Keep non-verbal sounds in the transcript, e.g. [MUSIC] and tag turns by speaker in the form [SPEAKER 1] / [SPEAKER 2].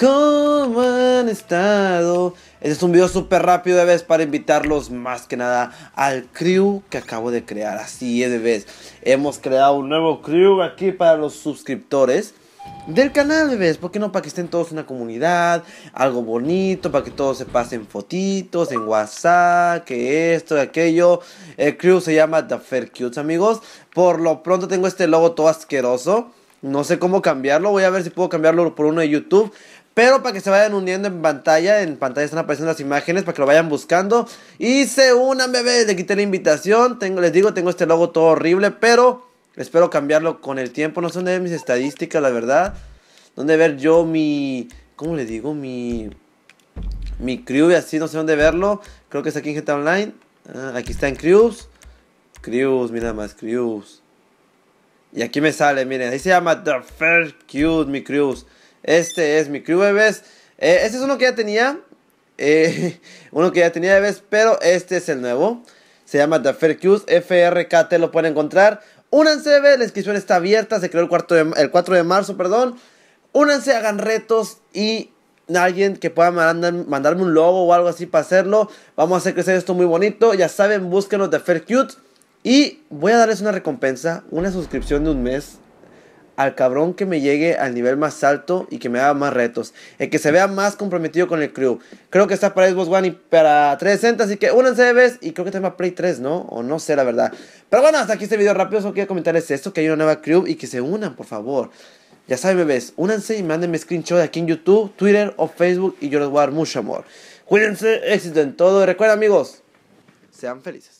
[SPEAKER 1] ¿Cómo han estado? Este es un video súper rápido, vez para invitarlos más que nada al crew que acabo de crear. Así es, vez Hemos creado un nuevo crew aquí para los suscriptores del canal, vez. ¿Por qué no? Para que estén todos en una comunidad, algo bonito, para que todos se pasen fotitos en WhatsApp, que esto, aquello. El crew se llama The Fair Cutes, amigos. Por lo pronto tengo este logo todo asqueroso. No sé cómo cambiarlo, voy a ver si puedo cambiarlo por uno de YouTube. Pero para que se vayan uniendo en pantalla, en pantalla están apareciendo las imágenes para que lo vayan buscando. Y se unan, bebés, le quité la invitación. Tengo, les digo, tengo este logo todo horrible, pero espero cambiarlo con el tiempo. No sé dónde ver mis estadísticas, la verdad. Dónde ver yo mi... ¿Cómo le digo? Mi... Mi crew y así, no sé dónde verlo. Creo que está aquí en GTA Online. Ah, aquí está en crews. Crews, mira más, crews. Y aquí me sale, miren, ahí se llama The Fair Cute, mi Cruz. Este es mi crew, bebés. Eh, este es uno que ya tenía. Eh, [LAUGHS] uno que ya tenía, bebés, pero este es el nuevo. Se llama The Fair frk FRKT lo pueden encontrar. Únanse, bebés, la inscripción está abierta, se creó el, cuarto el 4 de marzo, perdón. Únanse, hagan retos y alguien que pueda mandarme un logo o algo así para hacerlo. Vamos a hacer crecer esto muy bonito. Ya saben, búsquenos The Fair Cute. Y voy a darles una recompensa, una suscripción de un mes al cabrón que me llegue al nivel más alto y que me haga más retos. El que se vea más comprometido con el crew. Creo que está para Xbox One y para 300, así que únanse bebés Y creo que está Play 3, ¿no? O no sé, la verdad. Pero bueno, hasta aquí este video rápido. Solo quería comentarles esto, que hay una nueva crew y que se unan, por favor. Ya saben, bebés, únanse y mándenme screenshot aquí en YouTube, Twitter o Facebook y yo les voy a dar mucho amor. Cuídense, éxito en todo. Y recuerden, amigos, sean felices.